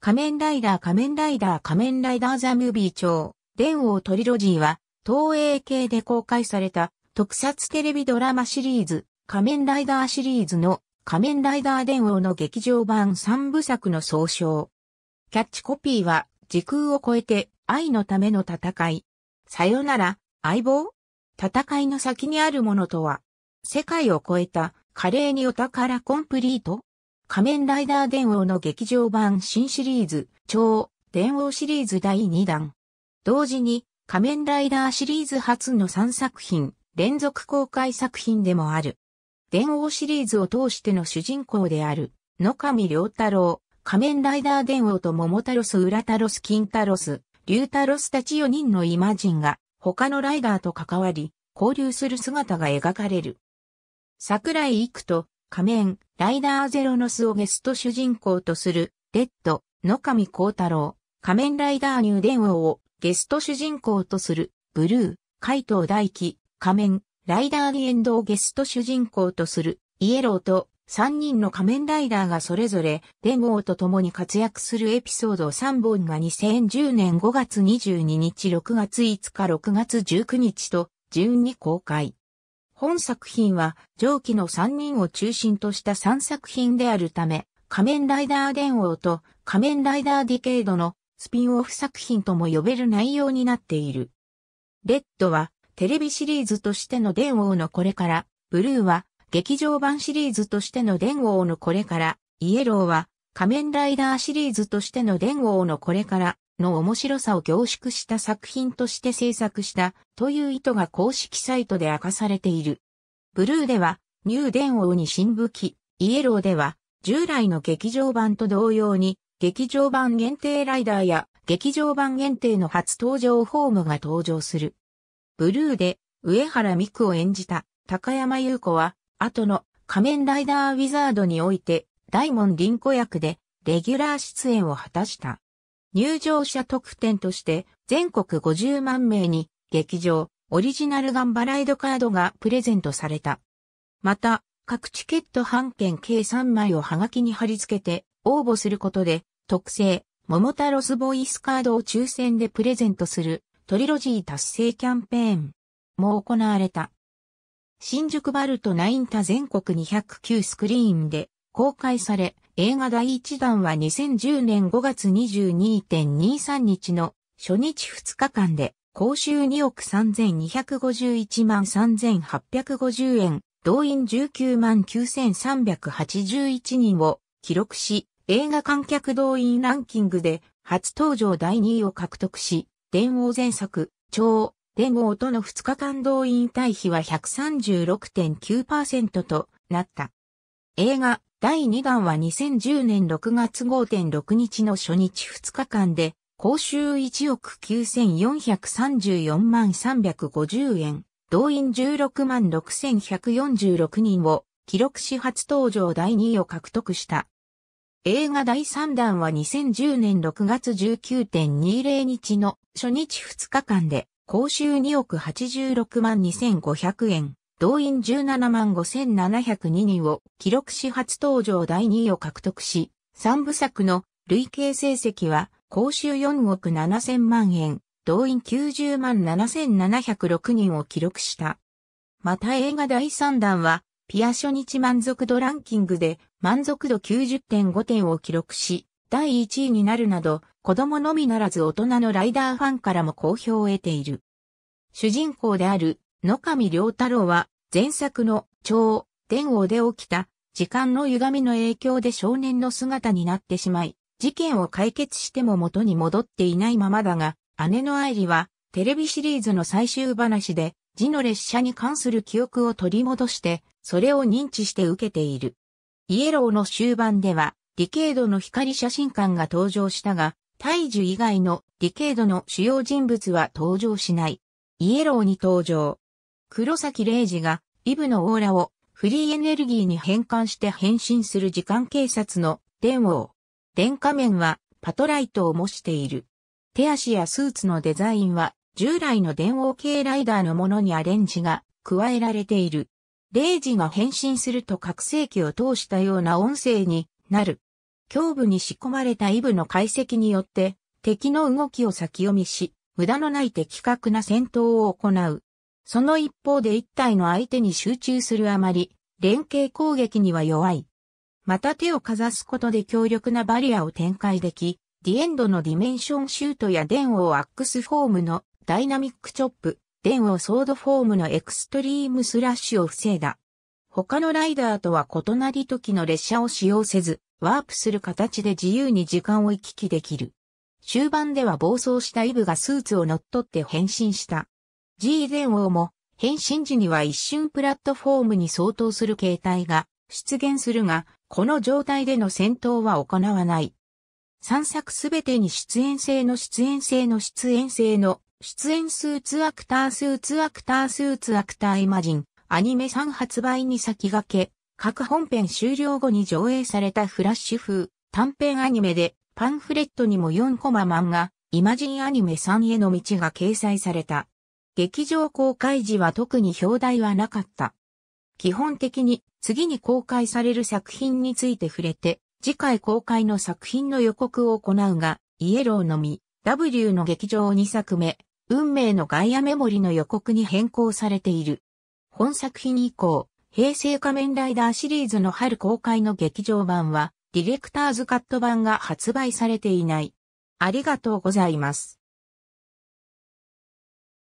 仮面ライダー仮面ライダー仮面ライダーザ・ムービー超、電王トリロジーは、東映系で公開された特撮テレビドラマシリーズ、仮面ライダーシリーズの仮面ライダー電王の劇場版3部作の総称。キャッチコピーは、時空を超えて愛のための戦い。さよなら、相棒戦いの先にあるものとは、世界を超えた華麗にお宝コンプリート仮面ライダー電王の劇場版新シリーズ、超電王シリーズ第2弾。同時に、仮面ライダーシリーズ初の3作品、連続公開作品でもある。電王シリーズを通しての主人公である、野上良太郎、仮面ライダー電王と桃太郎浦太郎ス、金太郎竜太郎たち4人のイマジンが、他のライダーと関わり、交流する姿が描かれる。桜井育と仮面、ライダーゼロノスをゲスト主人公とする、レッド、野上幸太郎、仮面ライダーニューデン王をゲスト主人公とする、ブルー、海藤大輝、仮面、ライダーデエンドをゲスト主人公とする、イエローと、3人の仮面ライダーがそれぞれ、電王と共に活躍するエピソード3本が2010年5月22日6月5日6月19日と、順に公開。本作品は上記の3人を中心とした3作品であるため、仮面ライダー電王と仮面ライダーディケイドのスピンオフ作品とも呼べる内容になっている。レッドはテレビシリーズとしての電王のこれから、ブルーは劇場版シリーズとしての電王のこれから、イエローは仮面ライダーシリーズとしての電王のこれから、の面白さを凝縮した作品として制作したという意図が公式サイトで明かされている。ブルーでは、ニューデオ王に新武器、イエローでは、従来の劇場版と同様に、劇場版限定ライダーや劇場版限定の初登場ホームが登場する。ブルーで上原美久を演じた高山優子は、後の仮面ライダーウィザードにおいて、大門凛子役でレギュラー出演を果たした。入場者特典として全国50万名に劇場オリジナルガンバライドカードがプレゼントされた。また、各チケット半券計3枚をハガキに貼り付けて応募することで特製桃太ロスボイスカードを抽選でプレゼントするトリロジー達成キャンペーンも行われた。新宿バルトナインタ全国209スクリーンで公開され、映画第1弾は2010年5月22.23日の初日2日間で、公衆2億3251万3850円、動員19万9381人を記録し、映画観客動員ランキングで初登場第2位を獲得し、電王前作、超、電王との2日間動員対比は136.9%となった。映画、第2弾は2010年6月5.6日の初日2日間で、報酬1億9434万350円、動員16万6146人を、記録し初登場第2位を獲得した。映画第3弾は2010年6月19.20日の初日2日間で、報酬2億86万2500円、動員17万5702人を記録し初登場第2位を獲得し、3部作の累計成績は公衆4億7000万円、動員90万7706人を記録した。また映画第3弾は、ピア初日満足度ランキングで満足度90.5点を記録し、第1位になるなど、子供のみならず大人のライダーファンからも好評を得ている。主人公である野上良太郎は、前作の、超、天王で起きた、時間の歪みの影響で少年の姿になってしまい、事件を解決しても元に戻っていないままだが、姉の愛理は、テレビシリーズの最終話で、字の列車に関する記憶を取り戻して、それを認知して受けている。イエローの終盤では、ディケードの光写真館が登場したが、大樹以外のディケードの主要人物は登場しない。イエローに登場。黒崎玲二がイブのオーラをフリーエネルギーに変換して変身する時間警察の電王。電化面はパトライトを模している。手足やスーツのデザインは従来の電王系ライダーのものにアレンジが加えられている。玲時が変身すると覚醒器を通したような音声になる。胸部に仕込まれたイブの解析によって敵の動きを先読みし、無駄のない的確な戦闘を行う。その一方で一体の相手に集中するあまり、連携攻撃には弱い。また手をかざすことで強力なバリアを展開でき、ディエンドのディメンションシュートや電王アックスフォームのダイナミックチョップ、電王ソードフォームのエクストリームスラッシュを防いだ。他のライダーとは異なり時の列車を使用せず、ワープする形で自由に時間を行き来できる。終盤では暴走したイブがスーツを乗っ取って変身した。G 前王も、変身時には一瞬プラットフォームに相当する形態が出現するが、この状態での戦闘は行わない。3作すべてに出演性の出演性の出演性の出演スーツアクタースーツアクタースーツアクターイマジンアニメ3発売に先駆け各本編終了後に上映されたフラッシュ風短編アニメでパンフレットにも4コマ漫画イマジンアニメ3への道が掲載された。劇場公開時は特に表題はなかった。基本的に次に公開される作品について触れて、次回公開の作品の予告を行うが、イエローのみ、W の劇場2作目、運命のガイアメモリの予告に変更されている。本作品以降、平成仮面ライダーシリーズの春公開の劇場版は、ディレクターズカット版が発売されていない。ありがとうございます。